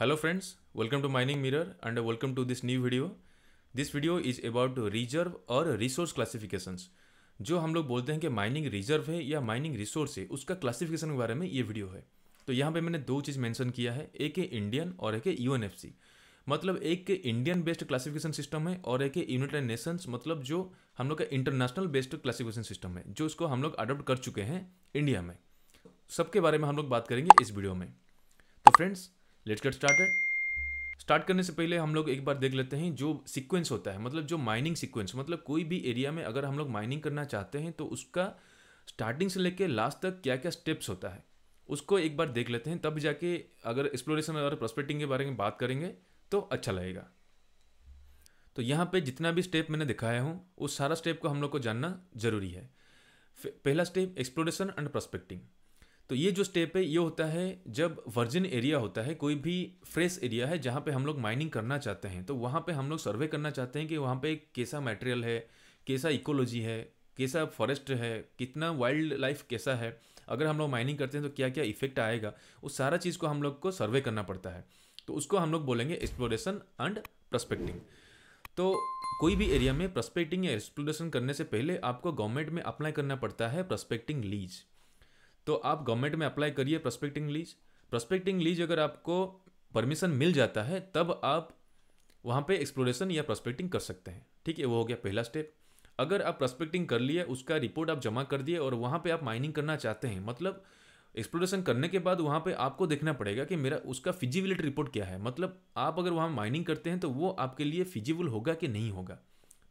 hello friends welcome to mining mirror and welcome to this new video this video is about reserve और resource classifications जो हम लोग बोलते हैं कि माइनिंग रिजर्व है या माइनिंग रिसोर्स है उसका क्लासिफिकेशन के बारे में ये वीडियो है तो यहाँ पे मैंने दो चीज़ मेंशन किया है एक है इंडियन और एक है यूएनएफसी मतलब एक इंडियन बेस्ड क्लासिफिकेशन सिस्टम है और एक है यूनाइटेड नेशंस मतलब जो हम लोग का इंटरनेशनल बेस्ड क्लासिफिकेशन सिस्टम है जो इसको हम लोग अडोप्ट कर चुके हैं इंडिया में सबके बारे में हम लोग बात करेंगे इस वीडियो में तो friends let's get started start करने से पहले हम लोग एक बार देख लेते हैं जो सीक्वेंस होता है मतलब जो माइनिंग सीक्वेंस मतलब कोई भी एरिया में अगर हम लोग माइनिंग करना चाहते हैं तो उसका स्टार्टिंग से लेकर लास्ट तक क्या क्या स्टेप्स होता है उसको एक बार देख लेते हैं तब जाके अगर एक्सप्लोरेशन और प्रोस्पेक्टिंग के बारे में बात करेंगे तो अच्छा लगेगा तो यहाँ पे जितना भी स्टेप मैंने दिखाया हूँ उस सारा स्टेप को हम लोग को जानना जरूरी है पहला स्टेप एक्सप्लोरेशन एंड प्रोस्पेक्टिंग तो ये जो स्टेप है ये होता है जब वर्जिन एरिया होता है कोई भी फ्रेश एरिया है जहाँ पे हम लोग माइनिंग करना चाहते हैं तो वहाँ पे हम लोग सर्वे करना चाहते हैं कि वहाँ पे कैसा मटेरियल है कैसा इकोलॉजी है कैसा फॉरेस्ट है कितना वाइल्ड लाइफ कैसा है अगर हम लोग माइनिंग करते हैं तो क्या क्या इफेक्ट आएगा उस सारा चीज़ को हम लोग को सर्वे करना पड़ता है तो उसको हम लोग बोलेंगे एक्सप्लोरेशन एंड प्रस्पेक्टिंग तो कोई भी एरिया में प्रस्पेक्टिंग या एक्सप्लोरेशन करने से पहले आपको गवर्नमेंट में अप्लाई करना पड़ता है प्रस्पेक्टिंग लीज तो आप गवर्नमेंट में अप्लाई करिए प्रोस्पेक्टिंग लीज प्रस्पेक्टिंग लीज अगर आपको परमिशन मिल जाता है तब आप वहाँ पे एक्सप्लोरेशन या प्रोस्पेक्टिंग कर सकते हैं ठीक है वो हो गया पहला स्टेप अगर आप प्रस्पेक्टिंग कर लिए उसका रिपोर्ट आप जमा कर दिए और वहाँ पे आप माइनिंग करना चाहते हैं मतलब एक्सप्लोरेशन करने के बाद वहाँ पे आपको देखना पड़ेगा कि मेरा उसका फिजिबिलिटी रिपोर्ट क्या है मतलब आप अगर वहाँ माइनिंग करते हैं तो वो आपके लिए फिजिबल होगा कि नहीं होगा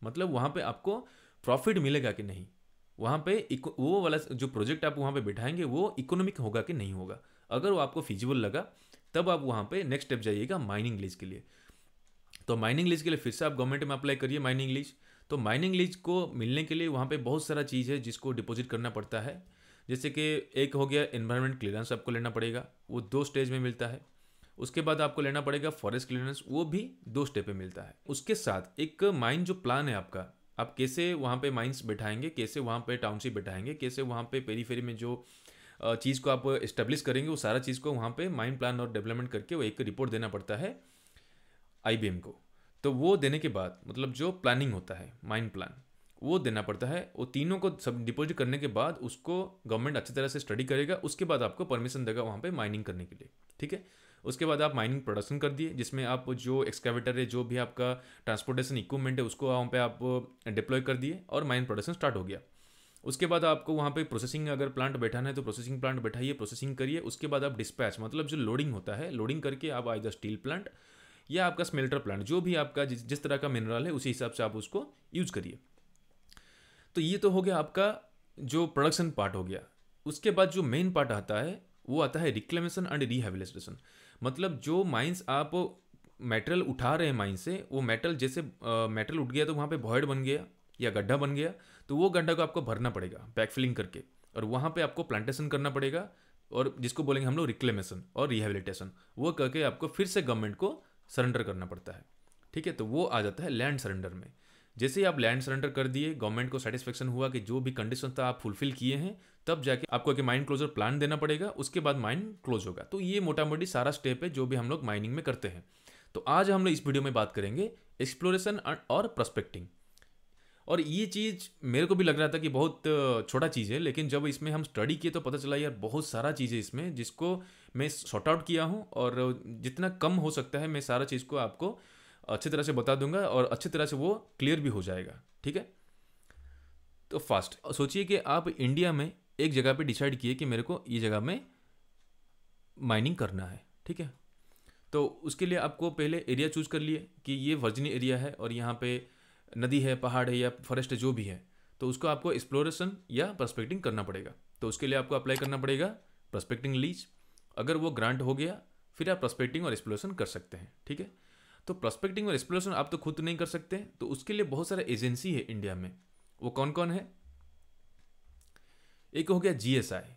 मतलब वहाँ पर आपको प्रॉफिट मिलेगा कि नहीं वहाँ पे वो वाला जो प्रोजेक्ट आप वहाँ पे बैठाएंगे वो इकोनॉमिक होगा कि नहीं होगा अगर वो आपको फिजिबल लगा तब आप वहाँ पे नेक्स्ट स्टेप जाइएगा माइनिंग लीज के लिए तो माइनिंग लीज के लिए फिर से आप गवर्नमेंट में अप्लाई करिए माइनिंग लीज तो माइनिंग लीज को मिलने के लिए वहाँ पे बहुत सारा चीज़ है जिसको डिपॉजिट करना पड़ता है जैसे कि एक हो गया इन्वायरमेंट क्लियरेंस आपको लेना पड़ेगा वो दो स्टेज में मिलता है उसके बाद आपको लेना पड़ेगा फॉरेस्ट क्लियरेंस वो भी दो स्टेप पे मिलता है उसके साथ एक माइन जो प्लान है आपका आप कैसे वहाँ पे माइंस बिठाएंगे कैसे वहाँ पे टाउनशिप बिठाएंगे कैसे वहाँ पे पेरीफेरी में जो चीज़ को आप इस्टेब्लिश करेंगे वो सारा चीज़ को वहाँ पे माइंड प्लान और डेवलपमेंट करके वो एक रिपोर्ट देना पड़ता है आई को तो वो देने के बाद मतलब जो प्लानिंग होता है माइंड प्लान वो देना पड़ता है वो तीनों को सब डिपॉजिट करने के बाद उसको गवर्नमेंट अच्छी तरह से स्टडी करेगा उसके बाद आपको परमिशन देगा वहाँ पे माइनिंग करने के लिए ठीक है उसके बाद आप माइनिंग प्रोडक्शन कर दिए जिसमें आप जो एक्सकावेटर है जो भी आपका ट्रांसपोर्टेशन इक्विपमेंट है उसको वहाँ पे आप डिप्लॉय कर दिए और माइनिंग प्रोडक्शन स्टार्ट हो गया उसके बाद आपको वहाँ पे प्रोसेसिंग अगर प्लांट बैठाना है तो प्रोसेसिंग प्लांट बैठाइए प्रोसेसिंग करिए उसके बाद आप डिस्पैच मतलब जो लोडिंग होता है लोडिंग करके आप द स्टील प्लांट या आपका स्मेल्टर प्लांट जो भी आपका जिस, जिस तरह का मिनरल है उसी हिसाब से आप उसको यूज करिए तो ये तो हो गया आपका जो प्रोडक्शन पार्ट हो गया उसके बाद जो मेन पार्ट आता है वो आता है रिक्लेमेशन एंड रिहेबिलिटेशन मतलब जो माइंस आप मेटल उठा रहे हैं माइन से वो मेटल जैसे मेटल उठ गया तो वहाँ पे भॉयड बन गया या गड्ढा बन गया तो वो गड्ढा को आपको भरना पड़ेगा बैकफिलिंग करके और वहाँ पे आपको प्लांटेशन करना पड़ेगा और जिसको बोलेंगे हम लोग रिक्लेमेशन और रिहेबिलिटेशन वो करके आपको फिर से गवर्नमेंट को सरेंडर करना पड़ता है ठीक है तो वो आ जाता है लैंड सरेंडर में जैसे ही आप लैंड सरेंडर कर दिए गवर्नमेंट को सेटिस्फेक्शन हुआ कि जो भी कंडीशन था आप फुलफिल किए हैं तब जाके आपको एक माइंड क्लोजर प्लान देना पड़ेगा उसके बाद माइंड क्लोज होगा तो ये मोटा मोटी सारा स्टेप है जो भी हम लोग माइनिंग में करते हैं तो आज हम लोग इस वीडियो में बात करेंगे एक्सप्लोरेशन और प्रस्पेक्टिंग और ये चीज़ मेरे को भी लग रहा था कि बहुत छोटा चीज़ है लेकिन जब इसमें हम स्टडी किए तो पता चला यार बहुत सारा चीज़ है इसमें जिसको मैं शॉर्ट आउट किया हूँ और जितना कम हो सकता है मैं सारा चीज़ को आपको अच्छी तरह से बता दूंगा और अच्छी तरह से वो क्लियर भी हो जाएगा ठीक है तो फास्ट सोचिए कि आप इंडिया में एक जगह पे डिसाइड किए कि मेरे को ये जगह में माइनिंग करना है ठीक है तो उसके लिए आपको पहले एरिया चूज़ कर लिए कि ये वर्जिन एरिया है और यहाँ पे नदी है पहाड़ है या फॉरेस्ट जो भी है तो उसको आपको एक्सप्लोरेशन या प्रस्पेक्टिंग करना पड़ेगा तो उसके लिए आपको अप्लाई करना पड़ेगा प्रस्पेक्टिंग लीज अगर वो ग्रांट हो गया फिर आप प्रस्पेक्टिंग और एक्सप्लोरेशन कर सकते हैं ठीक है तो प्रोस्पेक्टिंग और एक्सप्लोरेशन आप तो खुद तो नहीं कर सकते तो उसके लिए बहुत सारे एजेंसी है इंडिया में वो कौन कौन है एक हो गया G S I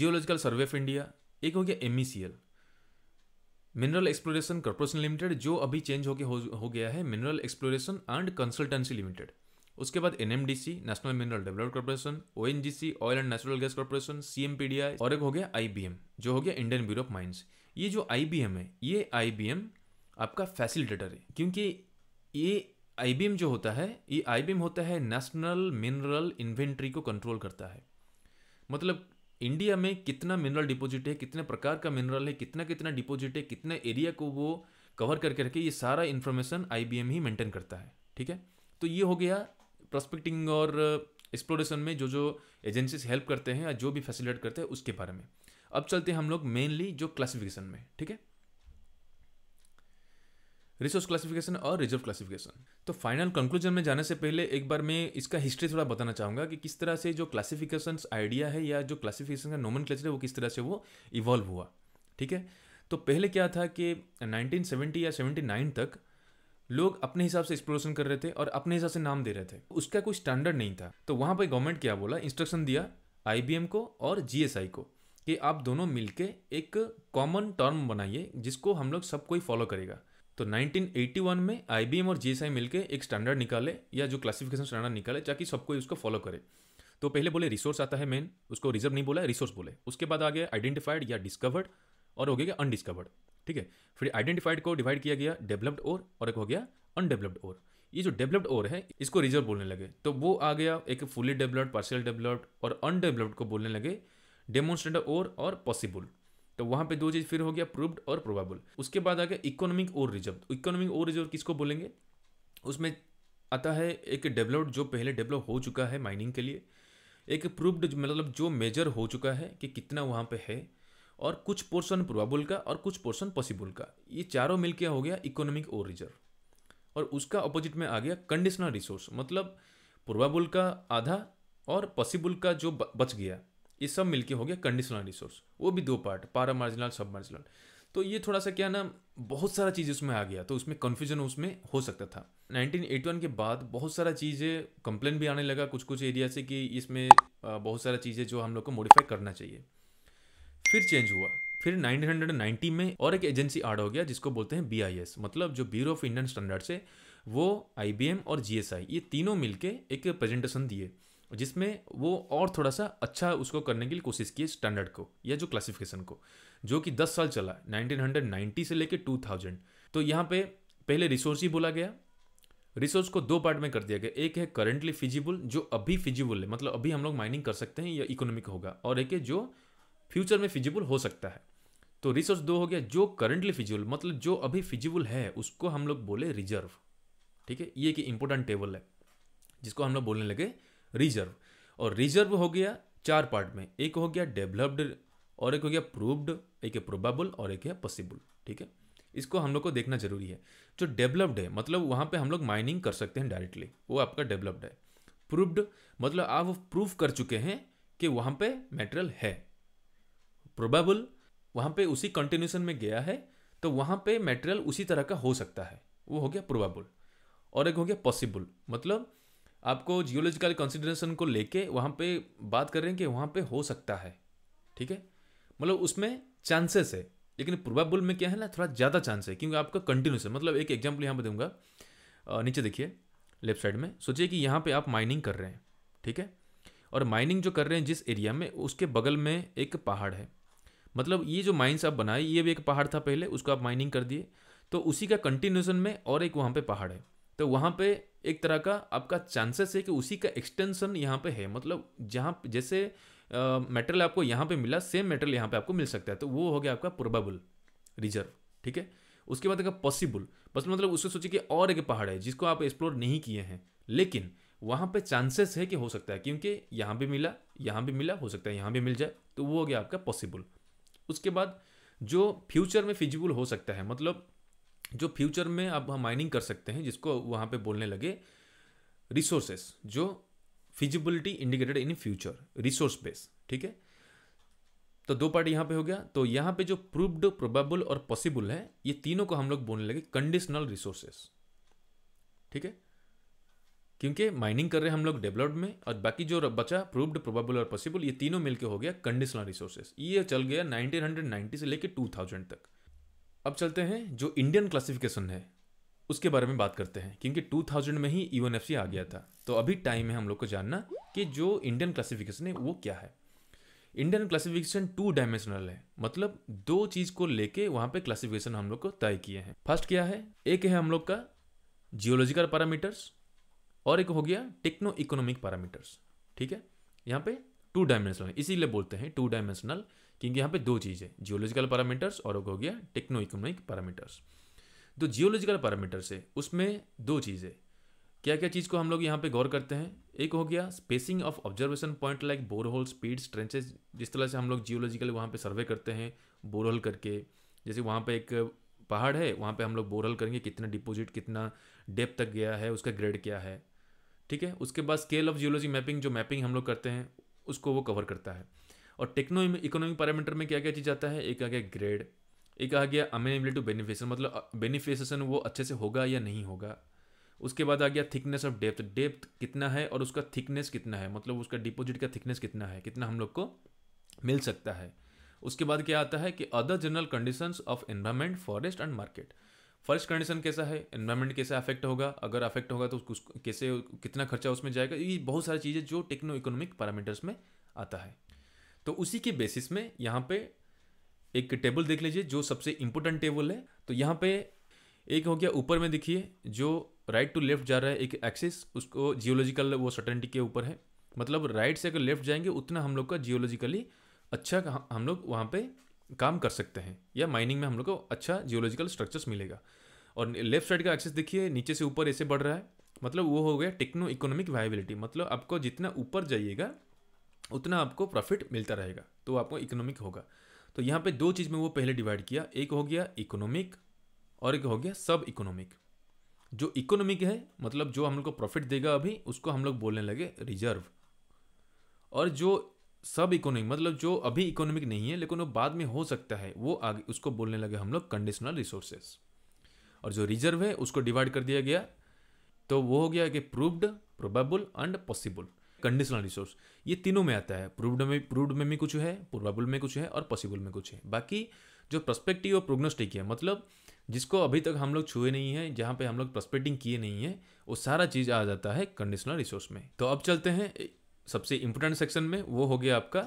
geological survey of India एक हो गया M E C L mineral exploration corporation limited जो अभी चेंज होकर हो, हो गया है mineral exploration and consultancy limited उसके बाद N national mineral develop corporation O oil and natural gas corporation C और एक हो गया आई जो हो गया इंडियन ब्यूरो ऑफ माइन्स ये जो आई है ये आई आपका फैसिलिटेटर है क्योंकि ये आई जो होता है ये आई होता है नेशनल मिनरल इन्वेंट्री को कंट्रोल करता है मतलब इंडिया में कितना मिनरल डिपॉजिट है कितने प्रकार का मिनरल है कितना कितना डिपॉजिट है कितने एरिया को वो कवर करके रखे ये सारा इन्फॉर्मेशन आई ही मेंटेन करता है ठीक है तो ये हो गया प्रोस्पेक्टिंग और एक्सप्लोरेशन में जो जो एजेंसीज हेल्प करते हैं या जो भी फैसिलिटेट करते हैं उसके बारे में अब चलते हैं हम लोग मेनली जो क्लासिफिकेशन में ठीक है रिसोर्स क्लासिफिकेशन और रिजर्व क्लासिफिकेशन तो फाइनल कंक्लूजन में जाने से पहले एक बार मैं इसका हिस्ट्री थोड़ा बताना चाहूँगा कि किस तरह से जो क्लासिफिकेशन आइडिया है या जो क्लासिफिकेशन का नोमन है वो किस तरह से वो इवॉल्व हुआ ठीक है तो पहले क्या था कि 1970 या 79 तक लोग अपने हिसाब से एक्सप्लोरेशन कर रहे थे और अपने हिसाब से नाम दे रहे थे उसका कोई स्टैंडर्ड नहीं था तो वहाँ पर गवर्नमेंट क्या बोला इंस्ट्रक्शन दिया आई को और जी को कि आप दोनों मिलके एक कॉमन टर्म बनाइए जिसको हम लोग सब कोई फॉलो करेगा तो 1981 में आई और जी मिलके एक स्टैंडर्ड निकाले या जो क्लासिफिकेशन स्टैंडर्ड निकाले ताकि सबको उसको फॉलो करे तो पहले बोले रिसोर्स आता है मेन उसको रिजर्व नहीं बोला रिसोर्स बोले उसके बाद आ गया आइडेंटिफाइड या डिस्कवर्ड और हो गया अनडिस्कवर्ड ठीक है फिर आइडेंटिफाइड को डिवाइड किया गया डेवलप्ड और और एक हो गया अनडेवलप्ड और ये जो डेवलप्ड और है इसको रिजर्व बोलने लगे तो वो आ गया एक फुली डेवलप्ड पार्शियल डेवलप्ड और अनडेवलप्ड को बोलने लगे डेमोन्स्ट्रेटर ओर और पॉसिबल तो वहाँ पे दो चीज़ फिर हो गया प्रूव्ड और प्रोबेबल उसके बाद आ गया इकोनॉमिक और रिजर्व तो इकोनॉमिक और रिजर्व किसको बोलेंगे उसमें आता है एक डेवलप्ड जो पहले डेवलप हो चुका है माइनिंग के लिए एक प्रूव्ड मतलब जो मेजर हो चुका है कि कितना वहाँ पे है और कुछ पोर्शन प्रोबेबल का और कुछ पोर्शन पॉसिबल का ये चारों मिल के हो गया इकोनॉमिक और रिजर्व और उसका अपोजिट में आ गया कंडीशनल रिसोर्स मतलब प्रोबेबल का आधा और पॉसिबल का जो बच गया ये सब मिलके हो गया कंडीशनल रिसोर्स वो भी दो पार्ट पारा मार्जिनल सब मार्जिनल तो ये थोड़ा सा क्या ना बहुत सारा चीज़ उसमें आ गया तो उसमें कन्फ्यूजन उसमें हो सकता था 1981 के बाद बहुत सारा चीज़ें कंप्लेन भी आने लगा कुछ कुछ एरिया से कि इसमें बहुत सारा चीज़ें जो हम लोग को मॉडिफाई करना चाहिए फिर चेंज हुआ फिर 1990 में और एक एजेंसी आड हो गया जिसको बोलते हैं बी मतलब जो ब्यूरो ऑफ इंडियन स्टैंडर्ड्स है वो आई और जी ये तीनों मिलके एक प्रेजेंटेशन दिए जिसमें वो और थोड़ा सा अच्छा उसको करने की कोशिश की स्टैंडर्ड को या जो क्लासिफिकेशन को जो कि 10 साल चला 1990 से लेके 2000 तो यहाँ पे पहले रिसोर्स ही बोला गया रिसोर्स को दो पार्ट में कर दिया गया एक है करंटली फिजिबल जो अभी फिजिबल है मतलब अभी हम लोग माइनिंग कर सकते हैं या इकोनॉमिक होगा और एक है जो फ्यूचर में फिजिबल हो सकता है तो रिसोर्स दो हो गया जो करंटली फिजिबल मतलब जो अभी फिजिबल है उसको हम लोग बोले रिजर्व ठीक है ये एक इंपॉर्टेंट टेबल है जिसको हम लोग बोलने लगे रिजर्व और रिजर्व हो गया चार पार्ट में एक हो गया डेवलप्ड और एक हो गया प्रूव्ड एक है प्रोबेबल और एक है पॉसिबल ठीक है इसको हम लोग को देखना जरूरी है जो डेवलप्ड है मतलब वहाँ पे हम लोग माइनिंग कर सकते हैं डायरेक्टली वो आपका डेवलप्ड है प्रूव्ड मतलब आप प्रूफ कर चुके हैं कि वहाँ पे मेटेरियल है प्रोबेबल वहाँ पे उसी कंटिन्यूशन में गया है तो वहाँ पे मेटेरियल उसी तरह का हो सकता है वो हो गया प्रोबेबल और एक हो गया पॉसिबल मतलब आपको जियोलॉजिकल कंसिडरेशन को लेके वहाँ पे बात कर रहे हैं कि वहाँ पे हो सकता है ठीक है मतलब उसमें चांसेस है लेकिन प्रोबेबल में क्या है ना थोड़ा ज़्यादा चांस है क्योंकि आपका कंटिन्यूस है मतलब एक एग्जाम्पल यहाँ पर दूंगा नीचे देखिए लेफ्ट साइड में सोचिए कि यहाँ पर आप माइनिंग कर रहे हैं ठीक है और माइनिंग जो कर रहे हैं जिस एरिया में उसके बगल में एक पहाड़ है मतलब ये जो माइंस आप बनाए ये भी एक पहाड़ था पहले उसको आप माइनिंग कर दिए तो उसी का कंटिन्यूसन में और एक वहाँ पे पहाड़ है तो वहाँ पे एक तरह का आपका चांसेस है कि उसी का एक्सटेंशन यहाँ पे है मतलब जहाँ जैसे मेटेरियल आपको यहाँ पे मिला सेम मेटेरियल यहाँ पे आपको मिल सकता है तो वो हो गया आपका प्रोबेबल रिजर्व ठीक है उसके बाद अगर पॉसिबल बस मतलब उसको सोचिए कि और एक पहाड़ है जिसको आप एक्सप्लोर नहीं किए हैं लेकिन वहाँ पे चांसेस है कि हो सकता है क्योंकि यहाँ भी मिला यहाँ भी मिला हो सकता है यहाँ भी मिल जाए तो वो हो गया आपका पॉसिबल उसके बाद जो फ्यूचर में फिजिबल हो सकता है मतलब जो फ्यूचर में अब हम माइनिंग कर सकते हैं जिसको वहाँ पे बोलने लगे रिसोर्सेस जो feasibility indicated in future resource base ठीक है तो दो पार्ट यहाँ पे हो गया तो यहाँ पे जो प्रूव्ड प्रोबेबल और पॉसिबल है ये तीनों को हम लोग बोलने लगे कंडीशनल रिसोर्सेस ठीक है क्योंकि माइनिंग कर रहे हैं हम लोग डेवलप्ड में और बाकी जो बचा प्रूव्ड प्रोबेबल और पॉसिबल ये तीनों मिलके हो गया कंडीशनल रिसोर्सेस ये चल गया 1990 से लेके 2000 तक अब चलते हैं जो इंडियन क्लासिफिकेशन है उसके बारे में बात करते हैं क्योंकि 2000 में ही ई e आ गया था तो अभी टाइम है हम लोग को जानना कि जो इंडियन क्लासिफिकेशन है वो क्या है इंडियन क्लासिफिकेशन टू डायमेंशनल है मतलब दो चीज को लेके वहां पे क्लासिफिकेशन हम लोग को तय किए हैं फर्स्ट क्या है एक है हम लोग का जियोलॉजिकल पैरामीटर्स और एक हो गया टेक्नो इकोनॉमिक पैरामीटर्स ठीक है यहाँ पे टू डायमेंशनल इसीलिए बोलते हैं टू डायमेंशनल क्योंकि यहाँ पे दो चीज़ है जियोलॉजिकल पैरामीटर्स और एक हो गया टेक्नो इकोनॉमिक पैरामीटर्स तो जियोलॉजिकल पैरामीटर्स है उसमें दो चीज़ है क्या क्या चीज़ को हम लोग यहाँ पे गौर करते हैं एक हो गया spacing of observation point like borehole speed trenches जिस तरह से हम लोग जियोलॉजिकल वहाँ पे सर्वे करते हैं बोरहोल करके जैसे वहाँ पे एक पहाड़ है वहाँ पे हम लोग बोरहल करेंगे कितना डिपोजिट कितना डेप तक गया है उसका ग्रेड क्या है ठीक है उसके बाद स्केल ऑफ जियोलॉजी मैपिंग जो मैपिंग हम लोग करते हैं उसको वो कवर करता है और टेक्नो इकोनॉमिक पैरामीटर में क्या क्या चीज़ आता है एक आ गया ग्रेड एक आ गया अमेनेबिलिटी टू बेनिफिशन मतलब बेनिफिशन वो अच्छे से होगा या नहीं होगा उसके बाद आ गया थिकनेस ऑफ डेप्थ डेप्थ कितना है और उसका थिकनेस कितना है मतलब उसका डिपोजिट का थिकनेस कितना है कितना हम लोग को मिल सकता है उसके बाद क्या आता है कि other general condition of environment forest and market first condition कैसा है एनवायरमेंट कैसे अफेक्ट होगा अगर अफेक्ट होगा तो कैसे कितना खर्चा उसमें जाएगा ये बहुत सारी चीज़ें जो टेक्नो इकोनॉमिक पैरामीटर्स में आता है तो उसी के बेसिस में यहाँ पे एक टेबल देख लीजिए जो सबसे इम्पोर्टेंट टेबल है तो यहाँ पे एक हो गया ऊपर में देखिए जो राइट टू लेफ्ट जा रहा है एक एक्सिस उसको जियोलॉजिकल वो सर्टेनिटी के ऊपर है मतलब राइट से अगर लेफ्ट जाएंगे उतना हम लोग का जियोलॉजिकली अच्छा हम लोग वहाँ पे काम कर सकते हैं या माइनिंग में हम लोग को अच्छा जियोलॉजिकल स्ट्रक्चर्स मिलेगा और लेफ्ट साइड का एक्सेस देखिए नीचे से ऊपर ऐसे बढ़ रहा है मतलब वो हो गया टेक्नो इकोनॉमिक वाइबिलिटी मतलब आपको जितना ऊपर जाइएगा उतना आपको प्रॉफिट मिलता रहेगा तो आपको इकोनॉमिक होगा तो यहाँ पे दो चीज़ में वो पहले डिवाइड किया एक हो गया इकोनॉमिक और एक हो गया सब इकोनॉमिक जो इकोनॉमिक है मतलब जो हम लोग को प्रॉफिट देगा अभी उसको हम लोग बोलने लगे रिजर्व और जो सब इकोनॉमिक मतलब जो अभी इकोनॉमिक नहीं है लेकिन वो बाद में हो सकता है वो आगे उसको बोलने लगे हम लोग कंडीशनल रिसोर्सेस और जो रिजर्व है उसको डिवाइड कर दिया गया तो वो हो गया कि proved probable and possible conditional resource ये तीनों में आता है प्रूवड में प्रूवड में भी कुछ है प्रोबेबल में कुछ है और पॉसिबल में कुछ है बाकी जो प्रस्पेक्टिव और प्रोग्नोस्टिक है मतलब जिसको अभी तक हम लोग छुए नहीं है जहाँ पे हम लोग प्रस्पेक्टिंग किए नहीं है वो सारा चीज़ आ जाता है कंडीशनल रिसोर्स में तो अब चलते हैं सबसे इम्पोर्टेंट सेक्शन में वो हो गया आपका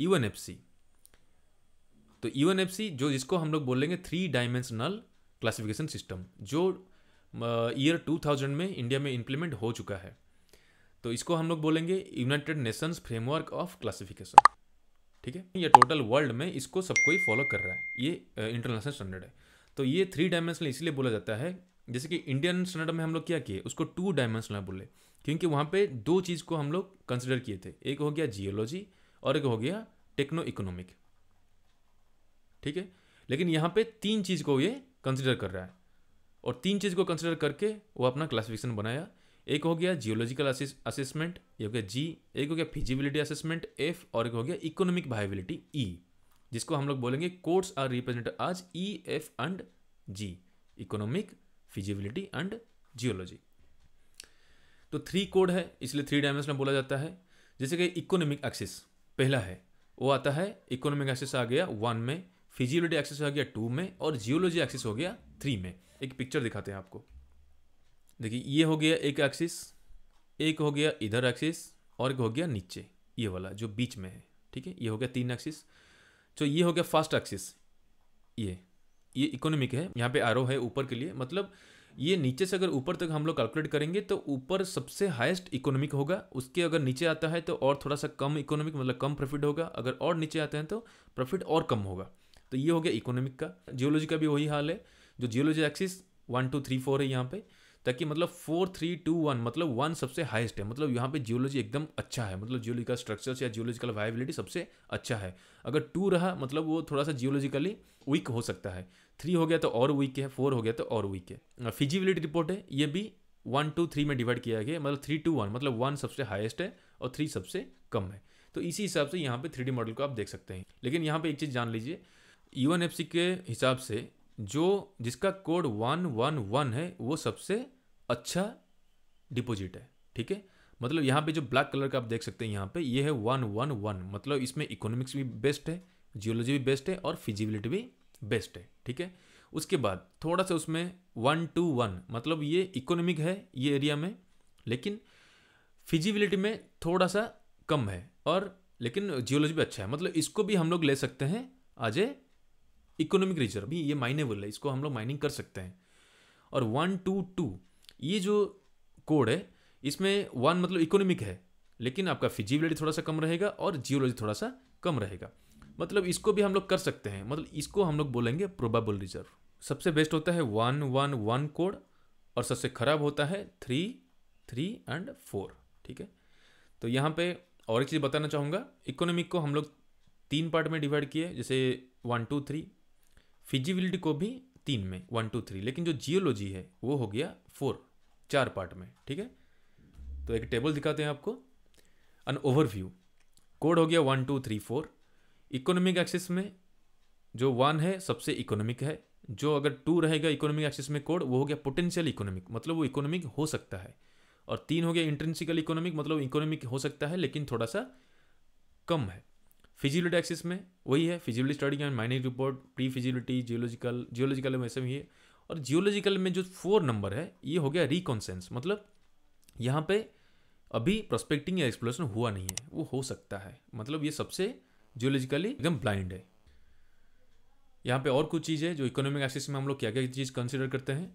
यूएन एफ सी तो यूएन एफ सी जो जिसको हम लोग बोलेंगे थ्री डायमेंशनल क्लासिफिकेशन सिस्टम जो ईयर uh, 2000 में इंडिया में इंप्लीमेंट हो चुका है तो इसको हम लोग बोलेंगे United Nations framework of classification ठीक है ये टोटल वर्ल्ड में इसको सबको ही फॉलो कर रहा है ये इंटरनेशनल स्टैंडर्ड है तो ये थ्री डायमेंशनल इसलिए बोला जाता है जैसे कि इंडियन स्टैंडर्ड में हम लोग क्या किए उसको टू डायमेंशनल बोले क्योंकि वहाँ पे दो चीज़ को हम लोग कंसिडर किए थे एक हो गया जियोलॉजी और एक हो गया टेक्नो इकोनॉमिक ठीक है लेकिन यहाँ पे तीन चीज़ को ये कंसिडर कर रहा है और तीन चीज़ को कंसिडर करके वो अपना क्लासिफिकेशन बनाया एक हो गया जियोलॉजिकल असेसमेंट ये हो गया जी एक हो गया फिजिबिलिटी असेसमेंट एफ और एक हो गया इकोनॉमिक वाइबिलिटी ई जिसको हम लोग बोलेंगे courts are represent as E F and G economic feasibility and geology तो थ्री कोड है इसलिए थ्री डायमेंशन बोला जाता है जैसे कि इकोनॉमिक एक्सिस पहला है वो आता है इकोनॉमिक एक्सिस आ गया वन में फिजिबिलिटी एक्सेस आ गया टू में और जियोलॉजी एक्सिस हो गया थ्री में एक पिक्चर दिखाते हैं आपको देखिए ये हो गया एक एक्सिस एक हो गया इधर एक्सिस और एक हो गया नीचे ये वाला जो बीच में है ठीक है ये हो गया तीन एक्सिस तो ये हो गया फर्स्ट एक्सिस ये ये इकोनॉमिक है यहाँ पे आरो है ऊपर के लिए मतलब ये नीचे से अगर ऊपर तक हम लोग कैलकुलेट करेंगे तो ऊपर सबसे हाईएस्ट इकोनॉमिक होगा उसके अगर नीचे आता है तो और थोड़ा सा कम इकोनॉमिक मतलब कम प्रॉफिट होगा अगर और नीचे आते हैं तो प्रॉफिट और कम होगा तो ये हो गया इकोनॉमिक का जियोलॉजी का भी वही हाल है जो geology axis one two three four है यहाँ पर ताकि मतलब फोर थ्री टू वन मतलब वन सबसे हाईएस्ट है मतलब यहाँ पे जियोलॉजी एकदम अच्छा है मतलब जियोलॉजिकल स्ट्रक्चर्स या जियोलॉजिकल वाइबिलिटी सबसे अच्छा है अगर टू रहा मतलब वो थोड़ा सा जियोलॉजिकली वीक हो सकता है थ्री हो गया तो और वीक है फोर हो गया तो और वीक है फिजिबिलिटी रिपोर्ट है ये भी वन टू थ्री में डिवाइड किया गया मतलब थ्री टू वन मतलब वन सबसे हाइस्ट है और थ्री सबसे कम है तो इसी हिसाब से यहाँ पे थ्री मॉडल को आप देख सकते हैं लेकिन यहाँ पे एक चीज़ जान लीजिए यू के हिसाब से जो जिसका कोड वन वन वन है वो सबसे अच्छा डिपॉजिट है ठीक है मतलब यहाँ पे जो ब्लैक कलर का आप देख सकते हैं यहाँ पे ये है वन वन वन मतलब इसमें इकोनॉमिक्स भी बेस्ट है जियोलॉजी भी बेस्ट है और फिजिबिलिटी भी बेस्ट है ठीक है उसके बाद थोड़ा सा उसमें वन टू वन मतलब ये इकोनॉमिक है ये एरिया में लेकिन फिजिबिलिटी में थोड़ा सा कम है और लेकिन जियोलॉजी भी अच्छा है मतलब इसको भी हम लोग ले सकते हैं आज ए इकोनॉमिक रिजर्व भी ये माइनेबल है इसको हम लोग माइनिंग कर सकते हैं और वन टू टू ये जो कोड है इसमें वन मतलब इकोनॉमिक है लेकिन आपका फिजिबिलिटी थोड़ा सा कम रहेगा और जियोलॉजी थोड़ा सा कम रहेगा मतलब इसको भी हम लोग कर सकते हैं मतलब इसको हम लोग बोलेंगे प्रोबेबल रिजर्व सबसे बेस्ट होता है वन वन वन कोड और सबसे खराब होता है थ्री थ्री एंड फोर ठीक है तो यहाँ पे और एक चीज़ बताना चाहूँगा इकोनॉमिक को हम लोग तीन पार्ट में डिवाइड किए जैसे वन टू थ्री फिजिबिलिटी को भी तीन में वन टू थ्री लेकिन जो जियोलॉजी है वो हो गया फोर चार पार्ट में ठीक है तो एक टेबल दिखाते हैं आपको एन ओवरव्यू कोड हो गया one two three four economic axis में जो वन है सबसे इकोनॉमिक है जो अगर टू रहेगा इकोनॉमिक एक्सिस में कोड वो हो गया पोटेंशियल इकोनॉमिक मतलब वो इकोनॉमिक हो सकता है और तीन हो गया इंट्रेंसिकल इकोनॉमिक मतलब इकोनॉमिक हो सकता है लेकिन थोड़ा सा कम है फिजिबिलिटी एक्सिस में वही है feasibility study and mining report pre feasibility geological geological में ऐसे भी है और जियोलॉजिकल में जो फोर नंबर है ये हो गया रिकॉन्सेंस मतलब यहाँ पे अभी प्रोस्पेक्टिंग या एक्सप्लोरेशन हुआ नहीं है वो हो सकता है मतलब ये सबसे जियोलॉजिकली एकदम ब्लाइंड है यहाँ पे और कुछ चीज़ है जो इकोनॉमिक एक्सिस में हम लोग क्या क्या चीज़ कंसिडर करते हैं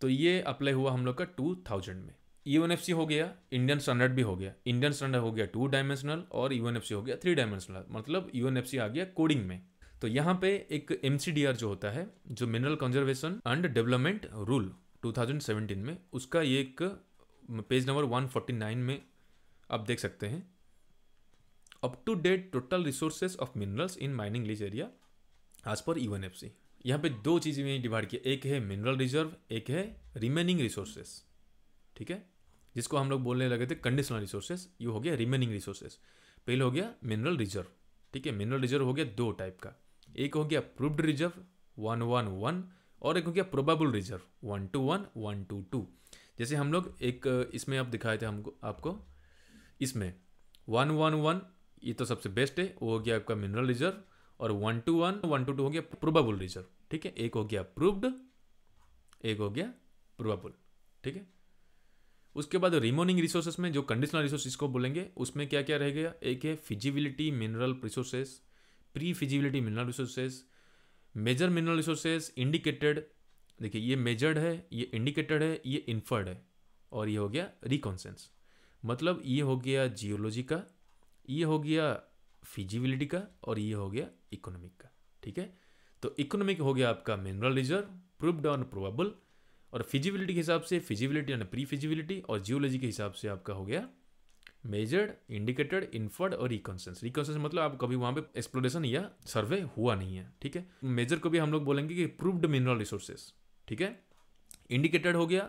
तो ये अप्लाई हुआ हम लोग का टू थाउजेंड में यू हो गया इंडियन स्टैंडर्ड भी हो गया इंडियन स्टैंडर्ड हो गया टू डायमेंशनल और यू हो गया थ्री डायमेंशनल मतलब यू आ गया कोडिंग में तो यहाँ पे एक एम जो होता है जो mineral conservation and development rule 2017 में उसका ये एक पेज नंबर 149 में आप देख सकते हैं up to date total resources of minerals in mining lease area as per U यहाँ पे दो चीज़ें डिवाइड किया एक है मिनरल रिजर्व एक है रिमेनिंग रिसोर्सेस ठीक है जिसको हम लोग बोलने लगे थे कंडीशनल रिसोर्सेज ये हो गया रिमेनिंग रिसोर्सेज पहले हो गया मिनरल रिजर्व ठीक है मिनरल रिजर्व हो गया दो टाइप का एक हो गया proved reserve one one one और एक हो गया probable reserve one two one one two two जैसे हम लोग एक इसमें आप दिखाए थे हमको आपको इसमें वन वन वन ये तो सबसे बेस्ट है वो हो गया आपका मिनरल रिजर्व और one two one one two two हो गया प्रोबेबल रिजर्व ठीक है एक हो गया प्रूव्ड एक हो गया प्रोबेबल ठीक है उसके बाद रिमोनिंग रिसोर्सेस में जो कंडीशनल रिसोर्स इसको बोलेंगे उसमें क्या क्या रहेगा एक है feasibility mineral resources pre feasibility mineral resources measure mineral resources indicated देखिए ये मेजर्ड है ये इंडिकेटेड है ये इन्फर्ड है और ये हो गया रिकॉन्सेंस मतलब ये हो गया जियोलॉजी का ये हो गया फिजिबिलिटी का और ये हो गया इकोनॉमिक का ठीक है तो इकोनॉमिक हो गया आपका mineral reserve proved on probable और फिजिबिलिटी के हिसाब से फिजिबिलिटी यानी प्री फिजिबिलिटी और जियोलॉजी के हिसाब से आपका हो गया मेजर्ड इंडिकेटेड इन्फर्ड और रिकॉन्सेंस रिकॉन्सेंस मतलब आप कभी वहाँ पे एक्सप्लोरेशन या सर्वे हुआ नहीं है ठीक है मेजर को भी हम लोग बोलेंगे कि प्रूव्ड मिनरल रिसोर्सेस ठीक है इंडिकेटेड हो गया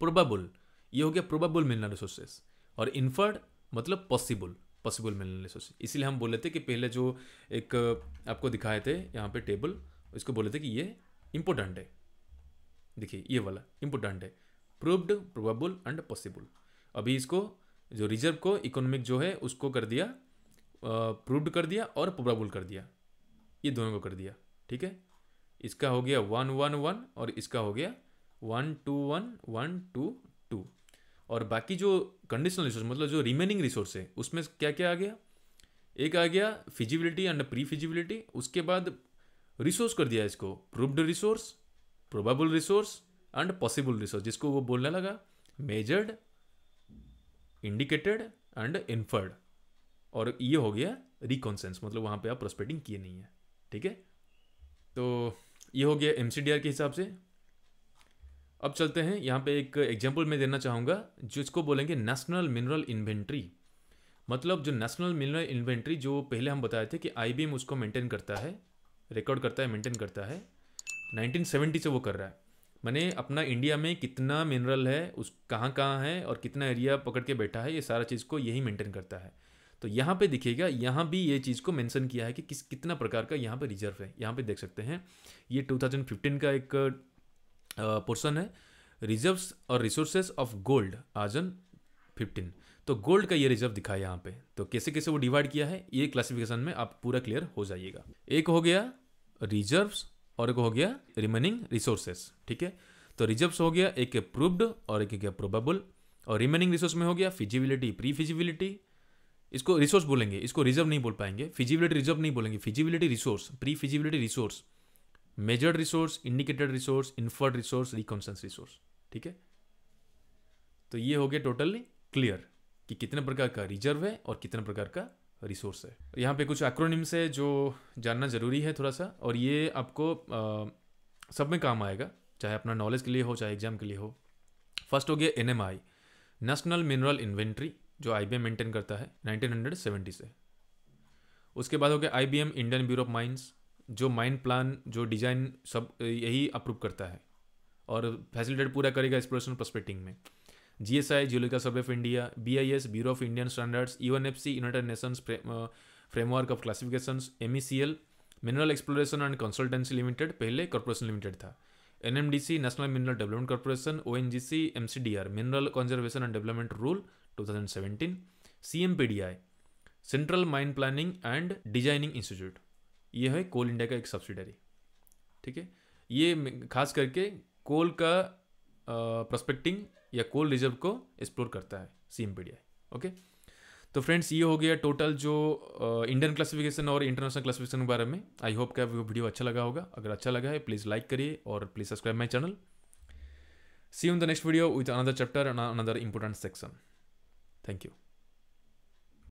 प्रोबेबल ये हो गया प्रोबेबल मिनरल रिसोर्सेस और इन्फर्ड मतलब पॉसिबल पॉसिबल मिनरल रिसोर्सेस इसलिए हम बोले थे कि पहले जो एक आपको दिखाए थे यहाँ पे टेबल इसको बोले थे कि ये इंपॉर्टेंट है देखिए ये वाला इंपोर्टेंट है प्रूव्ड प्रोबेबल एंड पॉसिबल अभी इसको जो रिजर्व को इकोनॉमिक जो है उसको कर दिया प्रूव्ड कर दिया और प्रोबेबल कर दिया ये दोनों को कर दिया ठीक है इसका हो गया वन वन वन और इसका हो गया one two one one two two और बाकी जो कंडीशनल रिसोर्स मतलब जो रिमेनिंग रिसोर्स है उसमें क्या क्या आ गया एक आ गया फिजिबिलिटी एंड प्री फिजिबिलिटी उसके बाद रिसोर्स कर दिया इसको proved resource probable resource and possible resource जिसको वो बोलने लगा मेजर्ड इंडिकेटेड एंड इन्फर्ड और ये हो गया रिकॉन्सेंस मतलब वहाँ पे आप प्रोस्पेक्टिंग किए नहीं है ठीक है तो ये हो गया एम के हिसाब से अब चलते हैं यहाँ पे एक एग्जाम्पल मैं देना चाहूँगा जिसको बोलेंगे नेशनल मिनरल इन्वेंट्री मतलब जो नेशनल मिनरल इन्वेंट्री जो पहले हम बताए थे कि आई उसको मेंटेन करता है रिकॉर्ड करता है मेंटेन करता है 1970 से वो कर रहा है मैंने अपना इंडिया में कितना मिनरल है उस कहाँ कहाँ है और कितना एरिया पकड़ के बैठा है ये सारा चीज़ को यही मेंटेन करता है तो यहाँ पे दिखेगा यहाँ भी ये चीज़ को मेंशन किया है कि किस कितना प्रकार का यहाँ पे रिजर्व है यहाँ पे देख सकते हैं ये 2015 का एक पोर्सन है रिजर्व्स और resources of gold as on fifteen तो गोल्ड का ये रिजर्व दिखा है यहाँ पे तो कैसे कैसे वो डिवाइड किया है ये क्लासिफिकेशन में आप पूरा क्लियर हो जाइएगा एक हो गया रिजर्व्स और एक हो गया रिमेनिंग रिसोर्सेस ठीक है तो रिजर्व्स हो गया एक अप्रूव्ड और एक गया प्रोबेबल और रिमेनिंग रिसोर्स में हो गया फिजिबिलिटी प्री फिजिबिलिटी इसको रिसोर्स बोलेंगे इसको रिजर्व नहीं बोल पाएंगे फिजिबिलिटी रिजर्व नहीं बोलेंगे feasibility resource pre feasibility resource measured resource indicated resource inferred resource reconnaissance resource ठीक है तो ये हो गया टोटली क्लियर कि कितने प्रकार का रिजर्व है और कितने प्रकार का रिसोर्स है यहाँ पे कुछ एक्रोनिम्स है जो जानना ज़रूरी है थोड़ा सा और ये आपको आ, सब में काम आएगा चाहे अपना नॉलेज के लिए हो चाहे एग्जाम के लिए हो फर्स्ट हो गया एन नेशनल मिनरल इन्वेंट्री जो आई मेंटेन करता है सेवेंटी से उसके बाद हो गया I Indian bureau of mines जो माइंड प्लान जो डिज़ाइन सब यही अप्रूव करता है और फैसिलिटेट पूरा करेगा एक्सप्लोरेशन प्रोस्पेक्टिंग में GSI, Geological Survey ऑफ India, BIS, Bureau of Indian Standards, UNFC, e United framework of uh, M E C L mineral exploration and consultancy limited पहले कॉर्पोरेशन लिमिटेड था N national mineral development corporation O N G C M C D R mineral conservation and development rule two thousand seventeen C M P D I central mine planning and designing institute ये है कोल India का एक subsidiary ठीक है ये खास करके कोल का प्रोस्पेक्टिंग या कोल रिजर्व को एक्सप्लोर करता है सी ओके तो फ्रेंड्स ये हो गया टोटल जो इंडियन क्लासिफिकेशन और इंटरनेशनल क्लासिफिकेशन के बारे में आई होप क्या वीडियो अच्छा लगा होगा अगर अच्छा लगा है प्लीज़ लाइक करिए और please subscribe my channel see in the next video with another chapter another important section thank you